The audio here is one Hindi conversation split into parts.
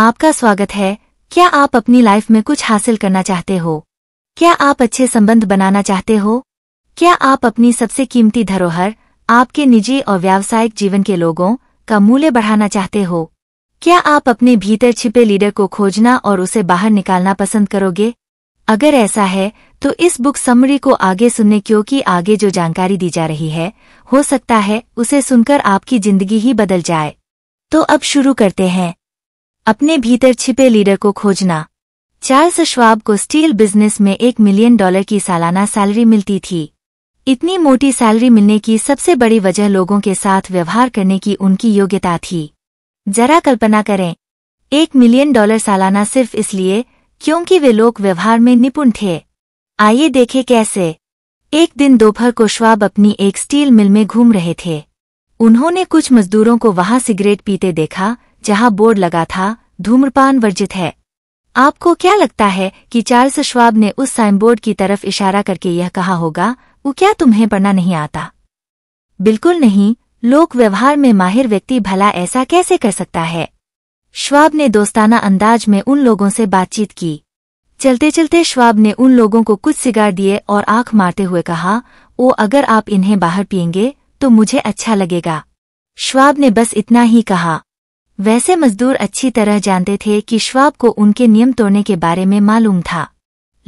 आपका स्वागत है क्या आप अपनी लाइफ में कुछ हासिल करना चाहते हो क्या आप अच्छे संबंध बनाना चाहते हो क्या आप अपनी सबसे कीमती धरोहर आपके निजी और व्यावसायिक जीवन के लोगों का मूल्य बढ़ाना चाहते हो क्या आप अपने भीतर छिपे लीडर को खोजना और उसे बाहर निकालना पसंद करोगे अगर ऐसा है तो इस बुक समरी को आगे सुनने क्योंकि आगे जो जानकारी दी जा रही है हो सकता है उसे सुनकर आपकी जिंदगी ही बदल जाए तो अब शुरू करते हैं अपने भीतर छिपे लीडर को खोजना चार्ल्स श्वाब को स्टील बिजनेस में एक मिलियन डॉलर की सालाना सैलरी मिलती थी इतनी मोटी सैलरी मिलने की सबसे बड़ी वजह लोगों के साथ व्यवहार करने की उनकी योग्यता थी जरा कल्पना करें एक मिलियन डॉलर सालाना सिर्फ इसलिए क्योंकि वे लोग व्यवहार में निपुण थे आइए देखें कैसे एक दिन दोपहर को श्वाब अपनी एक स्टील मिल में घूम रहे थे उन्होंने कुछ मजदूरों को वहां सिगरेट पीते देखा जहां बोर्ड लगा था धूम्रपान वर्जित है आपको क्या लगता है कि चार्ल्स श्वाब ने उस साइनबोर्ड की तरफ इशारा करके यह कहा होगा वो क्या तुम्हें पढ़ना नहीं आता बिल्कुल नहीं लोक व्यवहार में माहिर व्यक्ति भला ऐसा कैसे कर सकता है श्वाब ने दोस्ताना अंदाज में उन लोगों से बातचीत की चलते चलते श्वाब ने उन लोगों को कुछ सिगार दिए और आंख मारते हुए कहा ओ अगर आप इन्हें बाहर पियेंगे तो मुझे अच्छा लगेगा श्वाब ने बस इतना ही कहा वैसे मजदूर अच्छी तरह जानते थे कि श्वाब को उनके नियम तोड़ने के बारे में मालूम था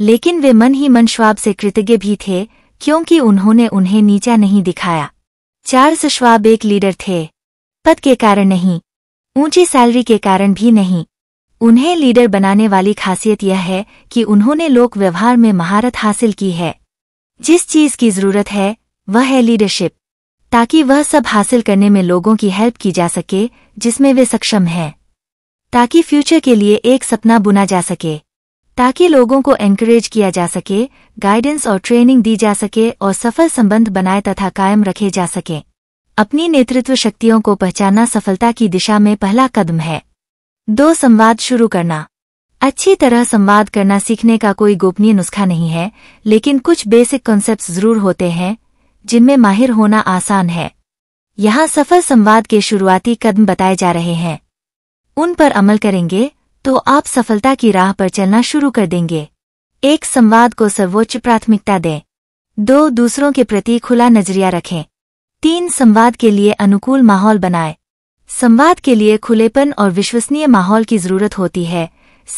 लेकिन वे मन ही मन श्वाब से कृतज्ञ भी थे क्योंकि उन्होंने उन्हें नीचा नहीं दिखाया चार्ल्स श्वाब एक लीडर थे पद के कारण नहीं ऊंची सैलरी के कारण भी नहीं उन्हें लीडर बनाने वाली खासियत यह है कि उन्होंने लोक व्यवहार में महारत हासिल की है जिस चीज की जरूरत है वह है लीडरशिप ताकि वह सब हासिल करने में लोगों की हेल्प की जा सके जिसमें वे सक्षम हैं ताकि फ्यूचर के लिए एक सपना बुना जा सके ताकि लोगों को एनकरेज किया जा सके गाइडेंस और ट्रेनिंग दी जा सके और सफल संबंध बनाए तथा कायम रखे जा सके अपनी नेतृत्व शक्तियों को पहचानना सफलता की दिशा में पहला कदम है दो संवाद शुरू करना अच्छी तरह संवाद करना सीखने का कोई गोपनीय नुस्खा नहीं है लेकिन कुछ बेसिक कॉन्सेप्ट्स जरूर होते हैं जिनमें माहिर होना आसान है यहाँ सफल संवाद के शुरुआती कदम बताए जा रहे हैं उन पर अमल करेंगे तो आप सफलता की राह पर चलना शुरू कर देंगे एक संवाद को सर्वोच्च प्राथमिकता दें दो दूसरों के प्रति खुला नजरिया रखें तीन संवाद के लिए अनुकूल माहौल बनाएं संवाद के लिए खुलेपन और विश्वसनीय माहौल की जरूरत होती है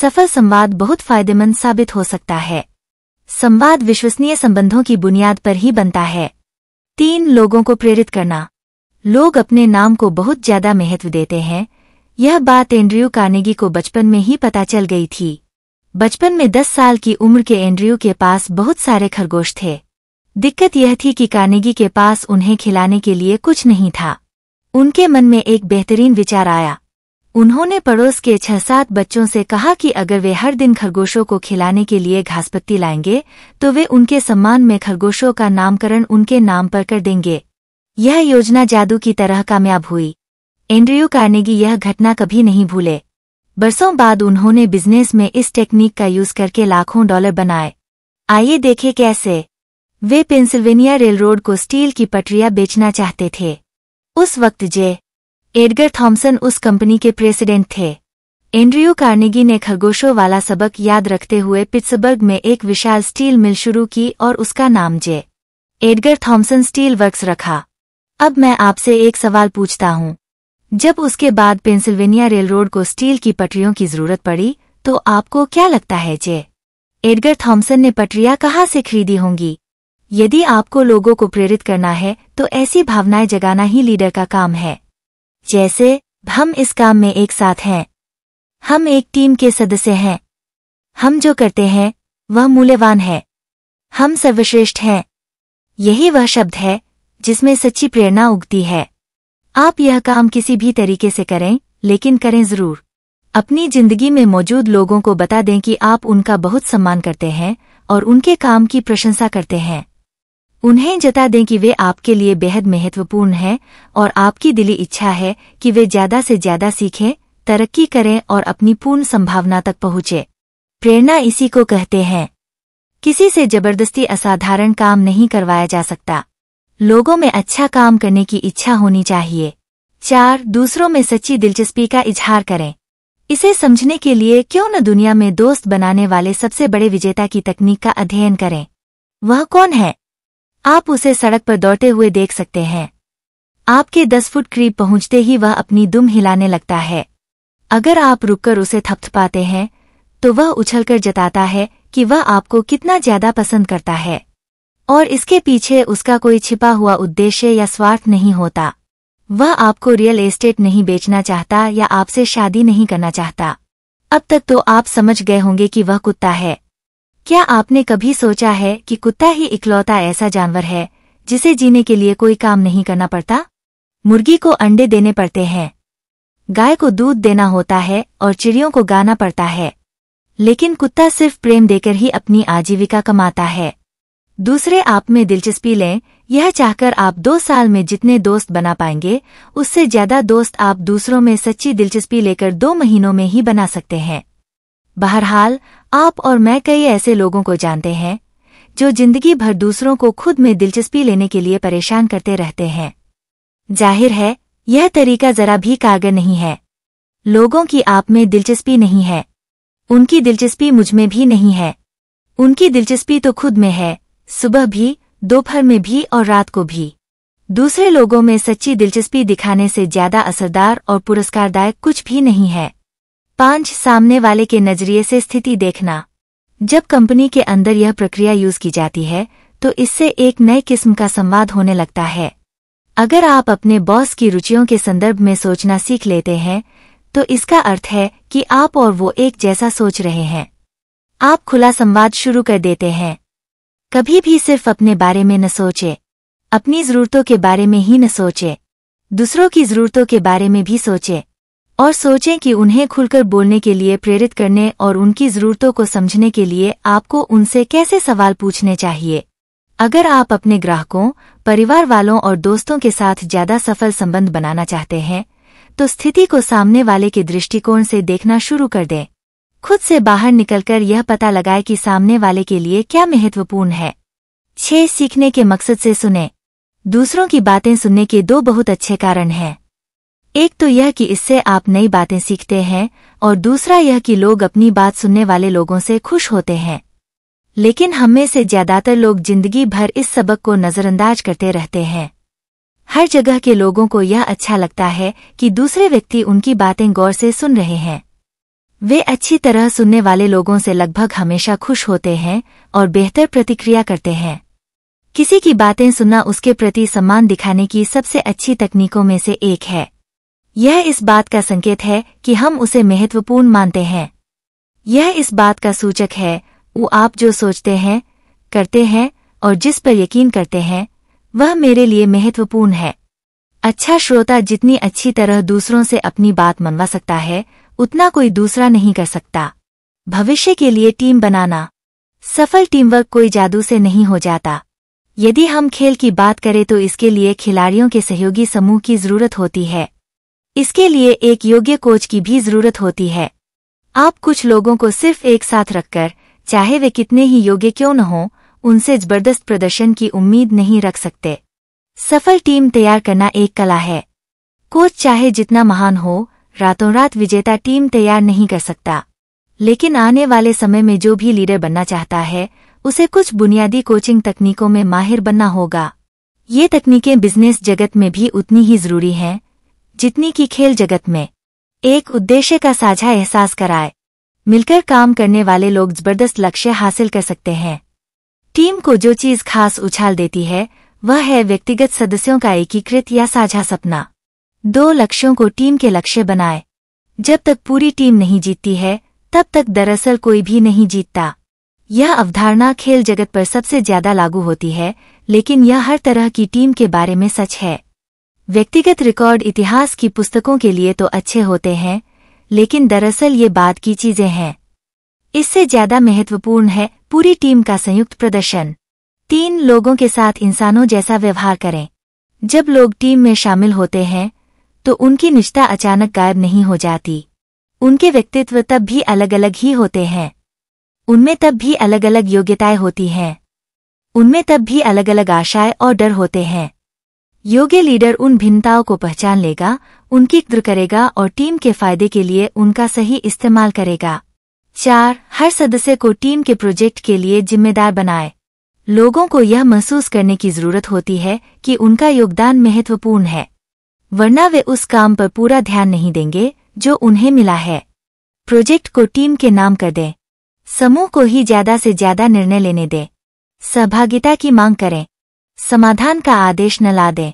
सफल संवाद बहुत फायदेमंद साबित हो सकता है संवाद विश्वसनीय संबंधों की बुनियाद पर ही बनता है तीन लोगों को प्रेरित करना लोग अपने नाम को बहुत ज्यादा महत्व देते हैं यह बात एंड्रयू कार्नेगी को बचपन में ही पता चल गई थी बचपन में दस साल की उम्र के एंड्रयू के पास बहुत सारे खरगोश थे दिक्कत यह थी कि कार्नेगी के पास उन्हें खिलाने के लिए कुछ नहीं था उनके मन में एक बेहतरीन विचार आया उन्होंने पड़ोस के छह सात बच्चों से कहा कि अगर वे हर दिन खरगोशों को खिलाने के लिए घासपत्ती लाएंगे तो वे उनके सम्मान में खरगोशों का नामकरण उनके नाम पर कर देंगे यह योजना जादू की तरह कामयाब हुई एंड्रयू कार्नेगी यह घटना कभी नहीं भूले बरसों बाद उन्होंने बिजनेस में इस टेक्निक का यूज करके लाखों डॉलर बनाए आइए देखें कैसे वे पेंसिल्वेनिया रेलरोड को स्टील की पटरियां बेचना चाहते थे उस वक्त जे एडगर थॉमसन उस कंपनी के प्रेसिडेंट थे एंड्रियो कार्नेगी ने खरगोशों वाला सबक याद रखते हुए पिट्सबर्ग में एक विशाल स्टील मिल शुरू की और उसका नाम J Edgar Thomson steel works रखा अब मैं आपसे एक सवाल पूछता हूँ जब उसके बाद पेंसिल्वेनिया रेल रोड को स्टील की पटरियों की जरूरत पड़ी तो आपको क्या लगता है जे एडगर थॉमसन ने पटरियां कहाँ से खरीदी होंगी यदि आपको लोगों को प्रेरित करना है तो ऐसी भावनाएं जगाना ही लीडर का काम है जैसे हम इस काम में एक साथ हैं हम एक टीम के सदस्य हैं हम जो करते हैं वह मूल्यवान है हम सर्वश्रेष्ठ हैं यही वह शब्द है जिसमें सच्ची प्रेरणा उगती है आप यह काम किसी भी तरीके से करें लेकिन करें जरूर अपनी जिंदगी में मौजूद लोगों को बता दें कि आप उनका बहुत सम्मान करते हैं और उनके काम की प्रशंसा करते हैं उन्हें जता दें कि वे आपके लिए बेहद महत्वपूर्ण हैं और आपकी दिली इच्छा है कि वे ज्यादा से ज्यादा सीखें तरक्की करें और अपनी पूर्ण संभावना तक पहुंचे प्रेरणा इसी को कहते हैं किसी से जबरदस्ती असाधारण काम नहीं करवाया जा सकता लोगों में अच्छा काम करने की इच्छा होनी चाहिए चार दूसरों में सच्ची दिलचस्पी का इजहार करें इसे समझने के लिए क्यों न दुनिया में दोस्त बनाने वाले सबसे बड़े विजेता की तकनीक का अध्ययन करें वह कौन है आप उसे सड़क पर दौड़ते हुए देख सकते हैं आपके दस फुट करीब पहुंचते ही वह अपनी दुम हिलाने लगता है अगर आप रुककर उसे थपथपाते हैं तो वह उछलकर जताता है कि वह आपको कितना ज्यादा पसंद करता है और इसके पीछे उसका कोई छिपा हुआ उद्देश्य या स्वार्थ नहीं होता वह आपको रियल एस्टेट नहीं बेचना चाहता या आपसे शादी नहीं करना चाहता अब तक तो आप समझ गए होंगे कि वह कुत्ता है क्या आपने कभी सोचा है कि कुत्ता ही इकलौता ऐसा जानवर है जिसे जीने के लिए कोई काम नहीं करना पड़ता मुर्गी को अंडे देने पड़ते हैं गाय को दूध देना होता है और चिड़ियों को गाना पड़ता है लेकिन कुत्ता सिर्फ प्रेम देकर ही अपनी आजीविका कमाता है दूसरे आप में दिलचस्पी लें यह चाहकर आप दो साल में जितने दोस्त बना पाएंगे उससे ज्यादा दोस्त आप दूसरों में सच्ची दिलचस्पी लेकर दो महीनों में ही बना सकते हैं बहरहाल आप और मैं कई ऐसे लोगों को जानते हैं जो जिंदगी भर दूसरों को खुद में दिलचस्पी लेने के लिए परेशान करते रहते हैं जाहिर है यह तरीका जरा भी कारगर नहीं है लोगों की आप में दिलचस्पी नहीं है उनकी दिलचस्पी मुझ में भी नहीं है उनकी दिलचस्पी तो खुद में है सुबह भी दोपहर में भी और रात को भी दूसरे लोगों में सच्ची दिलचस्पी दिखाने से ज्यादा असरदार और पुरस्कारदायक कुछ भी नहीं है पांच सामने वाले के नजरिए से स्थिति देखना जब कंपनी के अंदर यह प्रक्रिया यूज की जाती है तो इससे एक नए किस्म का संवाद होने लगता है अगर आप अपने बॉस की रुचियों के संदर्भ में सोचना सीख लेते हैं तो इसका अर्थ है कि आप और वो एक जैसा सोच रहे हैं आप खुला संवाद शुरू कर देते हैं कभी भी सिर्फ अपने बारे में न सोचे अपनी जरूरतों के बारे में ही न सोचे दूसरों की जरूरतों के बारे में भी सोचे और सोचें कि उन्हें खुलकर बोलने के लिए प्रेरित करने और उनकी ज़रूरतों को समझने के लिए आपको उनसे कैसे सवाल पूछने चाहिए अगर आप अपने ग्राहकों परिवार वालों और दोस्तों के साथ ज़्यादा सफल संबंध बनाना चाहते हैं तो स्थिति को सामने वाले के दृष्टिकोण से देखना शुरू कर दें खुद से बाहर निकलकर यह पता लगाए कि सामने वाले के लिए क्या महत्वपूर्ण है छह सीखने के मकसद से सुने दूसरों की बातें सुनने के दो बहुत अच्छे कारण हैं एक तो यह कि इससे आप नई बातें सीखते हैं और दूसरा यह कि लोग अपनी बात सुनने वाले लोगों से खुश होते हैं लेकिन हम में से ज्यादातर लोग जिंदगी भर इस सबक को नज़रअंदाज करते रहते हैं हर जगह के लोगों को यह अच्छा लगता है कि दूसरे व्यक्ति उनकी बातें गौर से सुन रहे हैं वे अच्छी तरह सुनने वाले लोगों से लगभग हमेशा खुश होते हैं और बेहतर प्रतिक्रिया करते हैं किसी की बातें सुनना उसके प्रति सम्मान दिखाने की सबसे अच्छी तकनीकों में से एक है यह इस बात का संकेत है कि हम उसे महत्वपूर्ण मानते हैं यह इस बात का सूचक है वो आप जो सोचते हैं करते हैं और जिस पर यकीन करते हैं वह मेरे लिए महत्वपूर्ण है अच्छा श्रोता जितनी अच्छी तरह दूसरों से अपनी बात मनवा सकता है उतना कोई दूसरा नहीं कर सकता भविष्य के लिए टीम बनाना सफल टीमवर्क कोई जादू से नहीं हो जाता यदि हम खेल की बात करें तो इसके लिए खिलाड़ियों के सहयोगी समूह की जरूरत होती है इसके लिए एक योग्य कोच की भी जरूरत होती है आप कुछ लोगों को सिर्फ एक साथ रखकर चाहे वे कितने ही योग्य क्यों न हों उनसे जबरदस्त प्रदर्शन की उम्मीद नहीं रख सकते सफल टीम तैयार करना एक कला है कोच चाहे जितना महान हो रातों रात विजेता टीम तैयार नहीं कर सकता लेकिन आने वाले समय में जो भी लीडर बनना चाहता है उसे कुछ बुनियादी कोचिंग तकनीकों में माहिर बनना होगा ये तकनीकें बिजनेस जगत में भी उतनी ही जरूरी हैं जितनी कि खेल जगत में एक उद्देश्य का साझा एहसास कराए मिलकर काम करने वाले लोग जबरदस्त लक्ष्य हासिल कर सकते हैं टीम को जो चीज खास उछाल देती है वह है व्यक्तिगत सदस्यों का एकीकृत या साझा सपना दो लक्ष्यों को टीम के लक्ष्य बनाए जब तक पूरी टीम नहीं जीतती है तब तक दरअसल कोई भी नहीं जीतता यह अवधारणा खेल जगत पर सबसे ज्यादा लागू होती है लेकिन यह हर तरह की टीम के बारे में सच है व्यक्तिगत रिकॉर्ड इतिहास की पुस्तकों के लिए तो अच्छे होते हैं लेकिन दरअसल ये बात की चीजें हैं इससे ज्यादा महत्वपूर्ण है पूरी टीम का संयुक्त प्रदर्शन तीन लोगों के साथ इंसानों जैसा व्यवहार करें जब लोग टीम में शामिल होते हैं तो उनकी निष्ठा अचानक गायब नहीं हो जाती उनके व्यक्तित्व तब भी अलग अलग ही होते हैं उनमें तब भी अलग अलग योग्यताएं होती हैं उनमें तब भी अलग अलग आशाएं और डर होते हैं योग्य लीडर उन भिन्नताओं को पहचान लेगा उनकी कद्र करेगा और टीम के फायदे के लिए उनका सही इस्तेमाल करेगा चार हर सदस्य को टीम के प्रोजेक्ट के लिए जिम्मेदार बनाए लोगों को यह महसूस करने की जरूरत होती है कि उनका योगदान महत्वपूर्ण है वरना वे उस काम पर पूरा ध्यान नहीं देंगे जो उन्हें मिला है प्रोजेक्ट को टीम के नाम कर दें समूह को ही ज्यादा से ज्यादा निर्णय लेने दें सहभागिता की मांग करें समाधान का आदेश न ला दें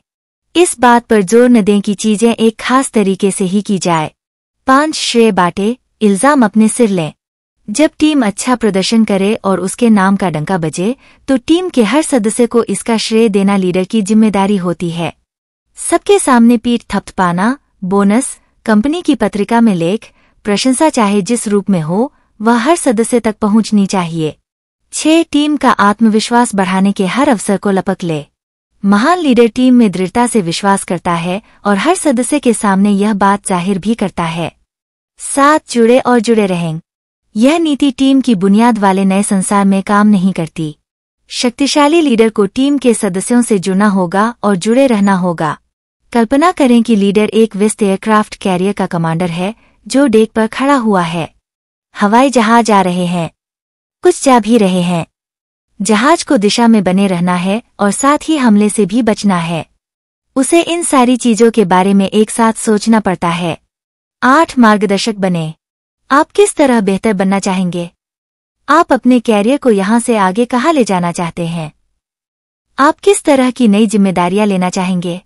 इस बात पर जोर न दें कि चीजें एक खास तरीके से ही की जाए पांच श्रेय बांटे इल्जाम अपने सिर लें जब टीम अच्छा प्रदर्शन करे और उसके नाम का डंका बजे तो टीम के हर सदस्य को इसका श्रेय देना लीडर की जिम्मेदारी होती है सबके सामने पीठ थपथपाना बोनस कंपनी की पत्रिका में लेख प्रशंसा चाहे जिस रूप में हो वह हर सदस्य तक पहुंचनी चाहिए छह टीम का आत्मविश्वास बढ़ाने के हर अवसर को लपक ले महान लीडर टीम में दृढ़ता से विश्वास करता है और हर सदस्य के सामने यह बात जाहिर भी करता है साथ जुड़े और जुड़े रहें यह नीति टीम की बुनियाद वाले नए संसार में काम नहीं करती शक्तिशाली लीडर को टीम के सदस्यों से जुड़ना होगा और जुड़े रहना होगा कल्पना करें कि लीडर एक विस्त एयरक्राफ्ट कैरियर का कमांडर है जो डेक पर खड़ा हुआ है हवाई जहाज आ रहे हैं कुछ जा भी रहे हैं जहाज को दिशा में बने रहना है और साथ ही हमले से भी बचना है उसे इन सारी चीजों के बारे में एक साथ सोचना पड़ता है आठ मार्गदर्शक बने आप किस तरह बेहतर बनना चाहेंगे आप अपने कैरियर को यहाँ से आगे कहाँ ले जाना चाहते हैं आप किस तरह की नई जिम्मेदारियां लेना चाहेंगे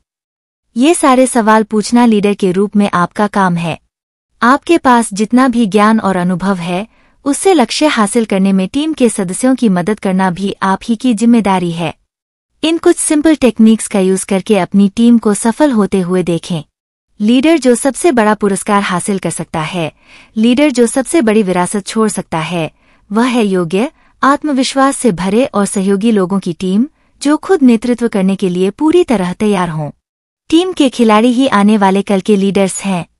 ये सारे सवाल पूछना लीडर के रूप में आपका काम है आपके पास जितना भी ज्ञान और अनुभव है उससे लक्ष्य हासिल करने में टीम के सदस्यों की मदद करना भी आप ही की जिम्मेदारी है इन कुछ सिंपल टेक्निक्स का यूज करके अपनी टीम को सफल होते हुए देखें लीडर जो सबसे बड़ा पुरस्कार हासिल कर सकता है लीडर जो सबसे बड़ी विरासत छोड़ सकता है वह है योग्य आत्मविश्वास से भरे और सहयोगी लोगों की टीम जो खुद नेतृत्व करने के लिए पूरी तरह तैयार हों टीम के खिलाड़ी ही आने वाले कल के लीडर्स हैं